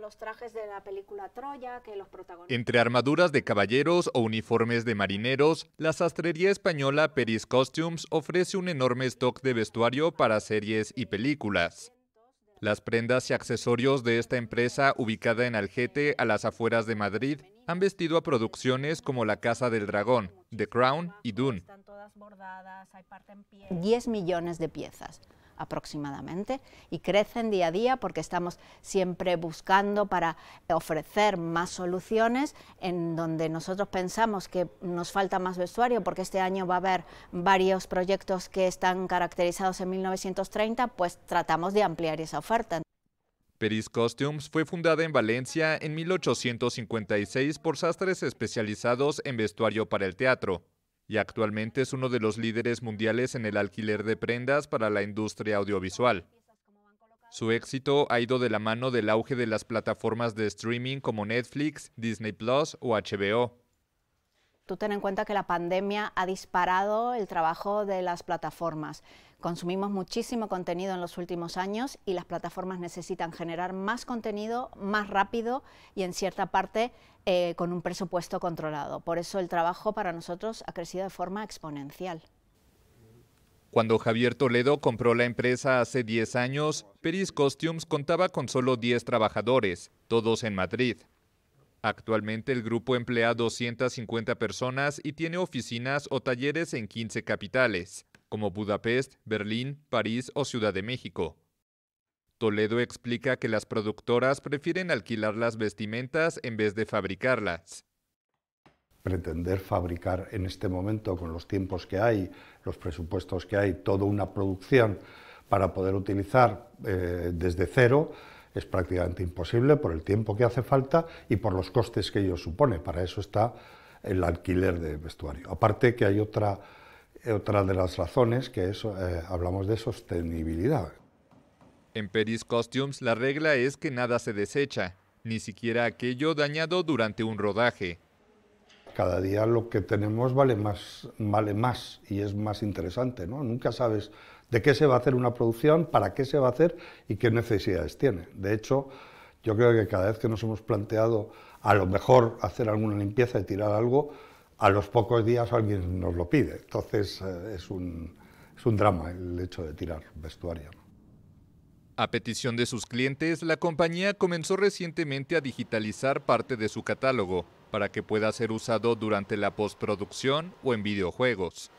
los trajes de la Entre armaduras de caballeros o uniformes de marineros, la sastrería española Peris Costumes ofrece un enorme stock de vestuario para series y películas. Las prendas y accesorios de esta empresa, ubicada en Algete, a las afueras de Madrid, han vestido a producciones como La Casa del Dragón, The Crown y Dune bordadas, 10 millones de piezas aproximadamente y crecen día a día porque estamos siempre buscando para ofrecer más soluciones en donde nosotros pensamos que nos falta más vestuario porque este año va a haber varios proyectos que están caracterizados en 1930, pues tratamos de ampliar esa oferta. Peris Costumes fue fundada en Valencia en 1856 por sastres especializados en vestuario para el teatro y actualmente es uno de los líderes mundiales en el alquiler de prendas para la industria audiovisual. Su éxito ha ido de la mano del auge de las plataformas de streaming como Netflix, Disney Plus o HBO. Tú ten en cuenta que la pandemia ha disparado el trabajo de las plataformas. Consumimos muchísimo contenido en los últimos años y las plataformas necesitan generar más contenido más rápido y en cierta parte eh, con un presupuesto controlado. Por eso el trabajo para nosotros ha crecido de forma exponencial. Cuando Javier Toledo compró la empresa hace 10 años, Peris Costumes contaba con solo 10 trabajadores, todos en Madrid. Actualmente el grupo emplea 250 personas y tiene oficinas o talleres en 15 capitales, como Budapest, Berlín, París o Ciudad de México. Toledo explica que las productoras prefieren alquilar las vestimentas en vez de fabricarlas. Pretender fabricar en este momento, con los tiempos que hay, los presupuestos que hay, toda una producción para poder utilizar eh, desde cero, es prácticamente imposible por el tiempo que hace falta y por los costes que ello supone. Para eso está el alquiler del vestuario. Aparte que hay otra, otra de las razones que es, eh, hablamos de sostenibilidad. En Peris Costumes la regla es que nada se desecha, ni siquiera aquello dañado durante un rodaje cada día lo que tenemos vale más, vale más y es más interesante, ¿no? Nunca sabes de qué se va a hacer una producción, para qué se va a hacer y qué necesidades tiene. De hecho, yo creo que cada vez que nos hemos planteado a lo mejor hacer alguna limpieza y tirar algo, a los pocos días alguien nos lo pide. Entonces eh, es, un, es un drama el hecho de tirar vestuario. A petición de sus clientes, la compañía comenzó recientemente a digitalizar parte de su catálogo para que pueda ser usado durante la postproducción o en videojuegos.